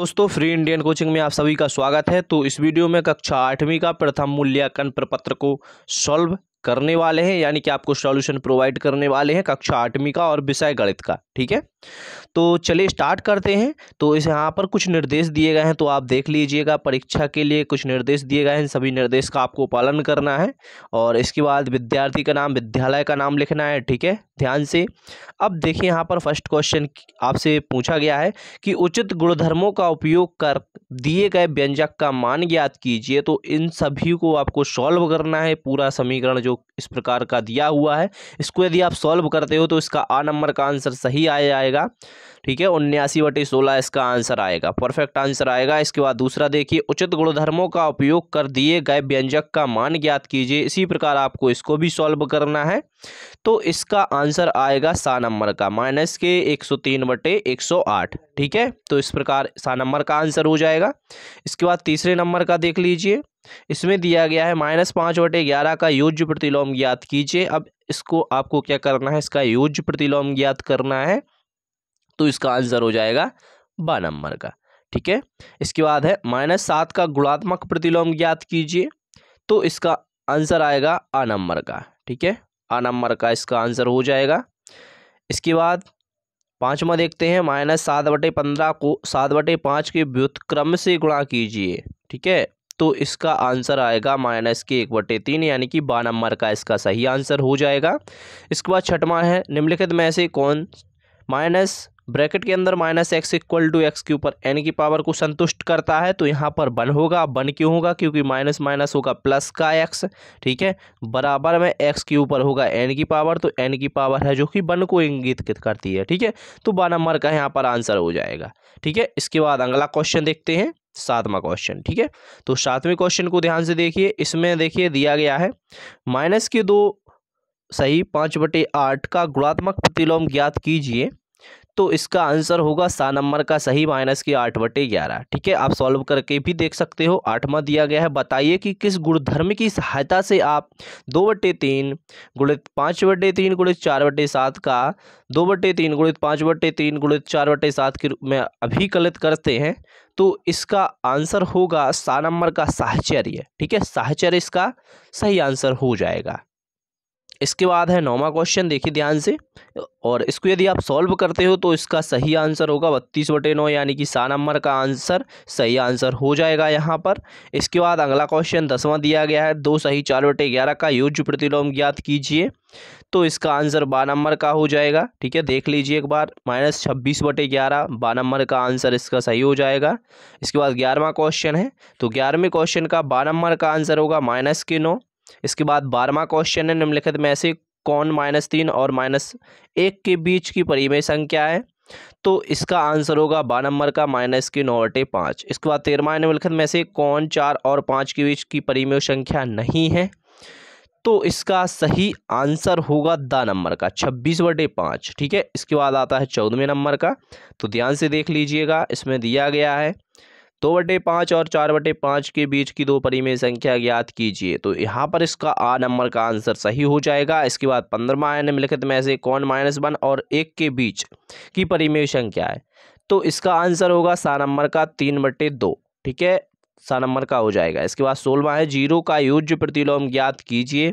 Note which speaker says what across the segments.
Speaker 1: दोस्तों free Indian coaching में आप सभी का स्वागत है तो इस वीडियो में कक्षा आठवीं का प्रथम मूल्यांकन प्रपत्र को सॉल्व करने वाले हैं यानी कि आपको सॉल्यूशन प्रोवाइड करने वाले हैं कक्षा आठवीं का और विषय गणित का ठीक है तो चलिए स्टार्ट करते हैं तो इस यहाँ पर कुछ निर्देश दिए गए हैं तो आप देख लीजिएगा परीक्षा के लिए कुछ निर्देश दिए गए हैं सभी निर्देश का आपको पालन करना है और इसके बाद विद्यार्थी का नाम विद्यालय का नाम लिखना है ठीक है ध्यान से अब देखिए यहाँ पर फर्स्ट क्वेश्चन आपसे पूछा गया है कि उचित गुणधर्मों का उपयोग कर दिए गए व्यंजक का मान ज्ञात कीजिए तो इन सभी को आपको सॉल्व करना है पूरा समीकरण जो इस प्रकार का दिया हुआ है इसको यदि आप सॉल्व करते हो तो इसका आ नंबर का आंसर सही आ जाएगा ठीक है उन्यासी बटे सोलह इसका आंसर आएगा परफेक्ट आंसर आएगा इसके बाद दूसरा देखिए उचित गुणधर्मों का उपयोग कर दिए गए व्यंजक का मान ज्ञात कीजिए इसी प्रकार आपको इसको भी सॉल्व करना है तो इसका आंसर आएगा सा नंबर का माइनस के एक सौ तीन बटे एक सौ आठ ठीक है तो इस प्रकार सा नंबर का आंसर हो जाएगा इसके बाद तीसरे नंबर का देख लीजिए इसमें दिया गया है माइनस पाँच बटे ग्यारह का योज प्रतिलोम ज्ञात कीजिए अब इसको आपको क्या करना है इसका योज प्रतिलोम ज्ञात करना है तो इसका आंसर हो जाएगा ब नंबर का ठीक है इसके बाद है माइनस सात का गुणात्मक प्रतिलोम ज्ञात कीजिए तो इसका आंसर आएगा आ नंबर का ठीक है आ नंबर का इसका आंसर हो जाएगा इसके बाद पाँचवा देखते हैं माइनस सात बटे पंद्रह को सात बटे पाँच के व्युतक्रम से गुणा कीजिए ठीक है तो इसका आंसर आएगा माइनस के एक बटे तीन यानी कि बा नंबर का इसका सही आंसर हो जाएगा इसके बाद छठवा है निम्नलिखित में से कौन माइनस ब्रैकेट के अंदर minus x equal to x के ऊपर एन की पावर को संतुष्ट करता है तो यहाँ पर वन होगा वन क्यों होगा क्योंकि माइनस माइनस होगा प्लस का एक्स ठीक है बराबर में एक्स के ऊपर होगा एन की पावर तो एन की पावर है जो कि वन को इंगित करती है ठीक है तो वन नंबर का यहाँ पर आंसर हो जाएगा ठीक है इसके बाद अगला क्वेश्चन देखते हैं सातवां क्वेश्चन ठीक है तो सातवें क्वेश्चन को ध्यान से देखिए इसमें देखिए दिया गया है माइनस के दो सही पाँच बटे आठ का गुणात्मक प्रतिलोम ज्ञात कीजिए तो इसका आंसर होगा सा नंबर का सही माइनस की आठ बटे ग्यारह ठीक है आप सॉल्व करके भी देख सकते हो आठवां दिया गया है बताइए कि किस गुणधर्म की सहायता से आप दो बटे तीन गुणित पाँच बटे तीन गुणित चार बटे सात का दो बटे तीन गुणित पाँच बटे तीन गुणित चार बटे सात के रूप में अभिकलित करते हैं तो इसका आंसर होगा सा नंबर का साहचर्य ठीक है साहचर्य इसका सही आंसर हो जाएगा इसके बाद है नौवा क्वेश्चन देखिए ध्यान से और इसको यदि आप सॉल्व करते हो तो इसका सही आंसर होगा बत्तीस बटे नौ यानी कि सा नंबर का आंसर सही आंसर हो जाएगा यहाँ पर इसके बाद अगला क्वेश्चन दसवां दिया गया है दो सही चार बटे ग्यारह का योज्य प्रतिलोम ज्ञात कीजिए तो इसका आंसर बारह नंबर का हो जाएगा ठीक है देख लीजिए एक बार माइनस छब्बीस बटे ग्यारह बारह नंबर का आंसर इसका सही हो जाएगा इसके बाद ग्यारहवा क्वेश्चन है तो ग्यारहवें क्वेश्चन का बारह नंबर का आंसर होगा माइनस के नौ इसके बाद बारहवा क्वेश्चन है निम्नलिखित में से कौन माइनस तीन और माइनस एक के बीच की परिमेय संख्या है तो इसका आंसर होगा बारह नंबर का माइनस के नौ पाँच इसके बाद तेरहवा निम्नलिखित में से कौन चार और पाँच के बीच की परिमेय संख्या नहीं है तो इसका सही आंसर होगा द नंबर का छब्बीस बटे पाँच ठीक है इसके बाद आता है चौदहवें नंबर का तो ध्यान से देख लीजिएगा इसमें दिया गया है दो बटे पाँच और चार बटे पाँच के बीच की दो परिमेय संख्या ज्ञात कीजिए तो यहाँ पर इसका आ नंबर का आंसर सही हो जाएगा इसके बाद पंद्रह आय निम्नलिखित में से कौन माइनस वन और एक के बीच की परिमेय संख्या है तो इसका आंसर होगा सा नंबर का तीन बटे दो ठीक है सा नंबर का हो जाएगा इसके बाद सोलवा है जीरो का योज्य प्रतिलोम ज्ञात कीजिए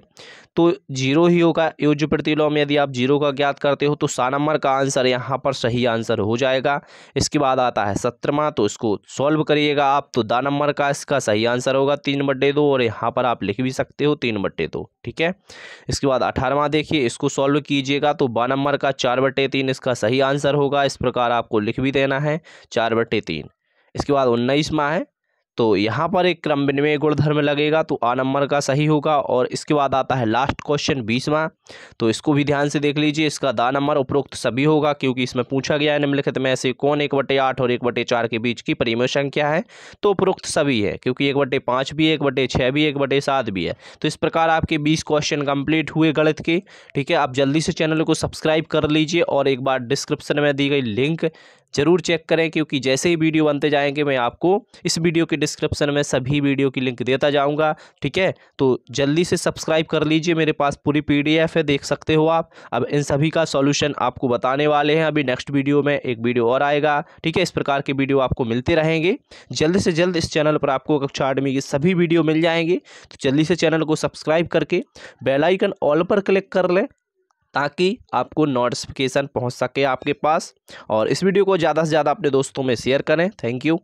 Speaker 1: तो जीरो ही होगा योज्य प्रतिलोम यदि आप जीरो का ज्ञात करते हो तो सा नंबर का आंसर यहाँ पर सही आंसर हो जाएगा इसके बाद आता है सत्रवा तो इसको सॉल्व करिएगा आप तो दा नंबर का इसका सही आंसर होगा तीन बड्डे दो और यहाँ पर आप लिख भी सकते हो तीन बट्टे दो ठीक है इसके बाद अठारहवा देखिए इसको सॉल्व कीजिएगा तो बा नंबर का चार बट्टे तीन इसका सही आंसर होगा इस प्रकार आपको लिख भी देना है चार बट्टे तीन इसके बाद उन्नीसवा है तो यहाँ पर एक क्रम विनिमय गुणधर्म लगेगा तो आ नंबर का सही होगा और इसके बाद आता है लास्ट क्वेश्चन बीसवा तो इसको भी ध्यान से देख लीजिए इसका दा नंबर उपरोक्त सभी होगा क्योंकि इसमें पूछा गया है निम्नलिखित में से कौन एक बटे आठ और एक बटे चार के बीच की परिमेय संख्या है तो उपरोक्त सभी है क्योंकि एक बटे पाँच भी एक बटे छः भी एक बटे सात भी है तो इस प्रकार आपके बीस क्वेश्चन कंप्लीट हुए गणित के ठीक है आप जल्दी से चैनल को सब्सक्राइब कर लीजिए और एक बार डिस्क्रिप्शन में दी गई लिंक ज़रूर चेक करें क्योंकि जैसे ही वीडियो बनते जाएंगे मैं आपको इस वीडियो के डिस्क्रिप्शन में सभी वीडियो की लिंक देता जाऊँगा ठीक है तो जल्दी से सब्सक्राइब कर लीजिए मेरे पास पूरी पी है देख सकते हो आप अब इन सभी का सॉल्यूशन आपको बताने वाले हैं अभी नेक्स्ट वीडियो में एक वीडियो और आएगा ठीक है इस प्रकार के वीडियो आपको मिलते रहेंगे जल्द से जल्द इस चैनल पर आपको कक्षा आडमी की सभी वीडियो मिल जाएंगे तो जल्दी से चैनल को सब्सक्राइब करके बेलाइकन ऑल पर क्लिक कर लें ताकि आपको नोटिफिकेशन पहुंच सके आपके पास और इस वीडियो को ज़्यादा से ज़्यादा अपने दोस्तों में शेयर करें थैंक यू